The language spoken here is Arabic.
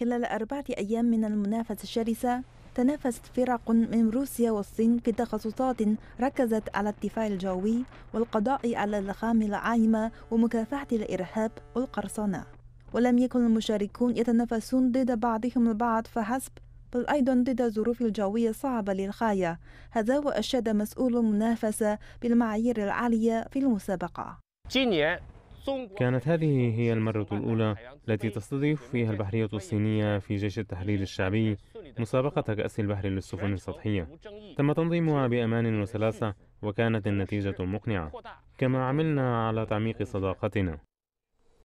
خلال أربعة أيام من المنافسة الشرسة تنافست فرق من روسيا والصين في تخصصات ركزت على الدفاع الجوي والقضاء على اللخام العايمة ومكافحة الإرهاب والقرصنة ولم يكن المشاركون يتنافسون ضد بعضهم البعض فحسب بل أيضا ضد الظروف الجوية الصعبة للغاية هذا وأشاد مسؤول المنافسة بالمعايير العالية في المسابقة كانت هذه هي المرة الأولى التي تستضيف فيها البحرية الصينية في جيش التحرير الشعبي مسابقة كأس البحر للسفن السطحية تم تنظيمها بأمان وسلاسة وكانت النتيجة مقنعة كما عملنا على تعميق صداقتنا